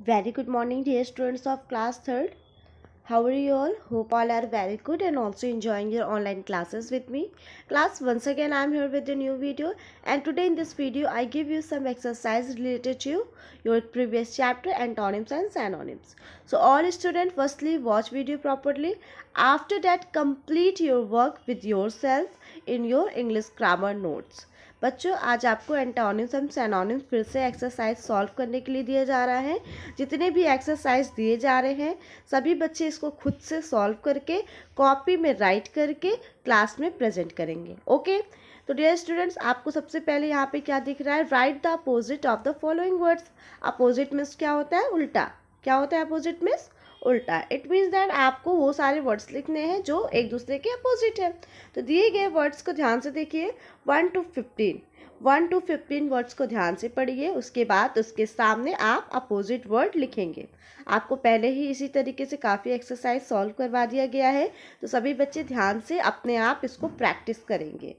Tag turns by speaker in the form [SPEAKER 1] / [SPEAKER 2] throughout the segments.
[SPEAKER 1] Very good morning dear students of class 3rd. How are you all? Hope all are very good and also enjoying your online classes with me. Class once again I am here with a new video and today in this video I give you some exercise related to your previous chapter antonyms and synonyms. So all students firstly watch video properly. After that complete your work with yourself in your English grammar notes. बच्चों आज आपको antonyms and synonyms फिर से exercise solve करने के लिए दिया जा रहा है जितने भी एक्सरसाइज दिए जा रहे हैं सभी बच्चे इसको खुद से सॉल्व करके कॉपी में राइट करके क्लास में प्रेजेंट करेंगे ओके तो डियर स्टूडेंट्स आपको सबसे पहले यहाँ पे क्या दिख रहा है write the opposite of the following words opposite means क्या होता है उल्टा क्या होता है अपोजिट मीन्स उल्टा इट मीन्स दैट आपको वो सारे वर्ड्स लिखने हैं जो एक दूसरे के अपोजिट हैं तो दिए गए वर्ड्स को ध्यान से देखिए one two fifteen one two fifteen words को ध्यान से पढ़िए उसके बाद उसके सामने आप अपोजिट वर्ड लिखेंगे आपको पहले ही इसी तरीके से काफ़ी एक्सरसाइज सॉल्व करवा दिया गया है तो सभी बच्चे ध्यान से अपने आप इसको प्रैक्टिस करेंगे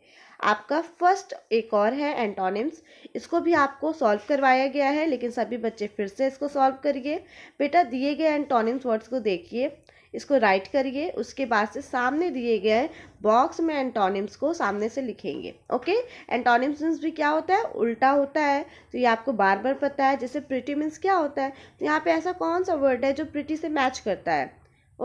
[SPEAKER 1] आपका फर्स्ट एक और है एंटोनिम्स इसको भी आपको सॉल्व करवाया गया है लेकिन सभी बच्चे फिर से इसको सॉल्व करिए बेटा दिए गए एंटोनिम्स वर्ड्स को देखिए इसको राइट करिए उसके बाद से सामने दिए गए बॉक्स में एंटोनिम्स को सामने से लिखेंगे ओके एंटोनिम्स मीन्स भी क्या होता है उल्टा होता है तो ये आपको बार बार पता है जैसे प्रिटी मीन्स क्या होता है तो यहाँ पे ऐसा कौन सा वर्ड है जो प्रिटी से मैच करता है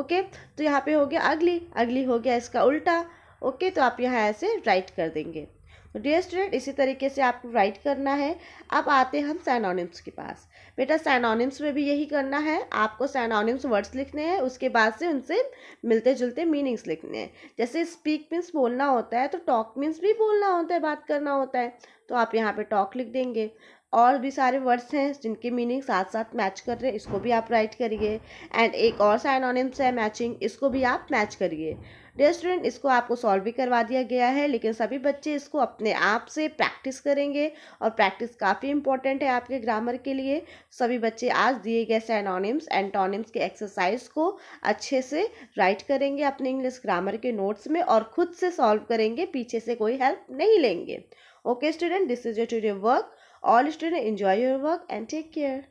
[SPEAKER 1] ओके तो यहाँ पे हो गया अगली अगली हो गया इसका उल्टा ओके तो आप यहाँ ऐसे राइट कर देंगे डियर स्टूडेंट इसी तरीके से आपको राइट करना है अब आते हैं हम सैनोनिम्स के पास बेटा सैनोनिम्स में भी यही करना है आपको सैनोनिम्स वर्ड्स लिखने हैं उसके बाद से उनसे मिलते जुलते मीनिंग्स लिखने हैं जैसे स्पीक मीन्स बोलना होता है तो टॉक मीन्स भी बोलना होता है बात करना होता है तो आप यहाँ पे टॉक लिख देंगे और भी सारे वर्ड्स हैं जिनके मीनिंग साथ साथ मैच कर रहे हैं इसको भी आप राइट करिए एंड एक और साइनोनिम्स है मैचिंग इसको भी आप मैच करिए डियर स्टूडेंट इसको आपको सॉल्व भी करवा दिया गया है लेकिन सभी बच्चे इसको अपने आप से प्रैक्टिस करेंगे और प्रैक्टिस काफ़ी इंपॉर्टेंट है आपके ग्रामर के लिए सभी बच्चे आज दिए गए सैनोनिम्स एंटोनिम्स के एक्सरसाइज को अच्छे से राइट करेंगे अपने इंग्लिश ग्रामर के नोट्स में और खुद से सॉल्व करेंगे पीछे से कोई हेल्प नहीं लेंगे okay student this is your today work All students enjoy your work and take care.